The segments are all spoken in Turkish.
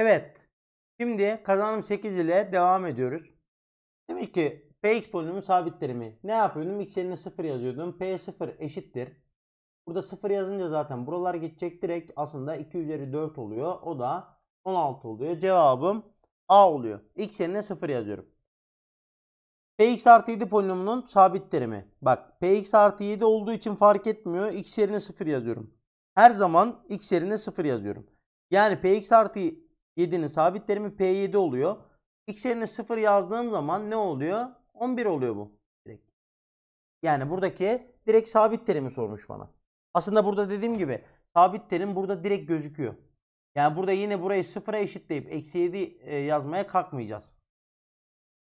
Evet. Şimdi kazanım 8 ile devam ediyoruz. Demek ki Px polinomun sabit terimi. Ne yapıyordum? X yerine 0 yazıyordum. P0 eşittir. Burada 0 yazınca zaten buralar gidecek. Direkt aslında 2 üzeri 4 oluyor. O da 16 oluyor. Cevabım A oluyor. X yerine 0 yazıyorum. Px artı 7 polinomunun sabit terimi. Bak Px artı 7 olduğu için fark etmiyor. X yerine 0 yazıyorum. Her zaman X yerine 0 yazıyorum. Yani Px artı 7'nin sabit terimi P7 oluyor. X yerine 0 yazdığım zaman ne oluyor? 11 oluyor bu. Direkt. Yani buradaki direkt sabit terimi sormuş bana. Aslında burada dediğim gibi sabit terim burada direkt gözüküyor. Yani burada yine burayı sıfıra eşitleyip eksi 7 e, yazmaya kalkmayacağız.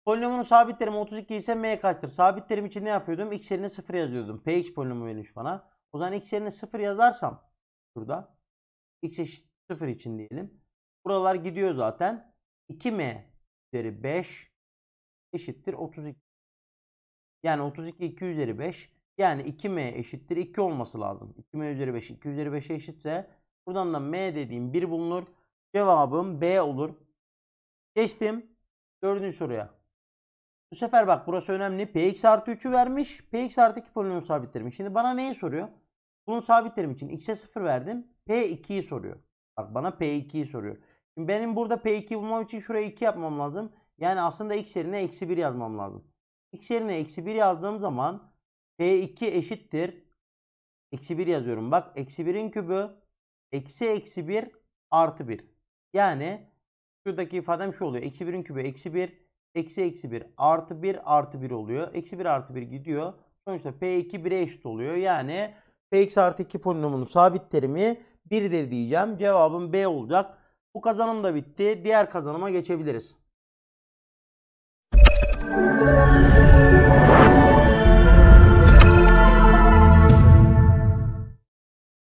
Polinomun sabit terimi 32 ise m kaçtır? Sabit terim için ne yapıyordum? x yerine 0 yazıyordum. px polinomu verilmiş bana. O zaman x yerine 0 yazarsam şurada x eşit 0 için diyelim. Buralar gidiyor zaten. 2m üzeri 5 eşittir 32. Yani 32 2 üzeri 5. Yani 2m eşittir 2 olması lazım. 2m üzeri 5 2 üzeri 5 eşitse buradan da m dediğim 1 bulunur. Cevabım B olur. Geçtim. Dördüncü soruya. Bu sefer bak burası önemli. Px artı 3'ü vermiş. Px artı 2 polinom sabitlerim. Şimdi bana neyi soruyor? Bunun sabitlerim için x'e 0 verdim. P2'yi soruyor. Bak bana P2'yi soruyor. Benim burada P2 bulmam için şuraya 2 yapmam lazım. Yani aslında x yerine eksi 1 yazmam lazım. x yerine eksi 1 yazdığım zaman P2 eşittir. Eksi 1 yazıyorum. Bak eksi 1'in kübü eksi eksi 1 artı 1. Yani şuradaki ifadem şu oluyor. Eksi 1'in kübü eksi 1 eksi eksi 1 artı 1 artı 1 oluyor. Eksi 1 artı 1 gidiyor. Sonuçta P2 1'e eşit oluyor. Yani Px artı 2 polinomunun sabit terimi 1'dir diyeceğim. Cevabım B olacak. Bu kazanım da bitti. Diğer kazanıma geçebiliriz.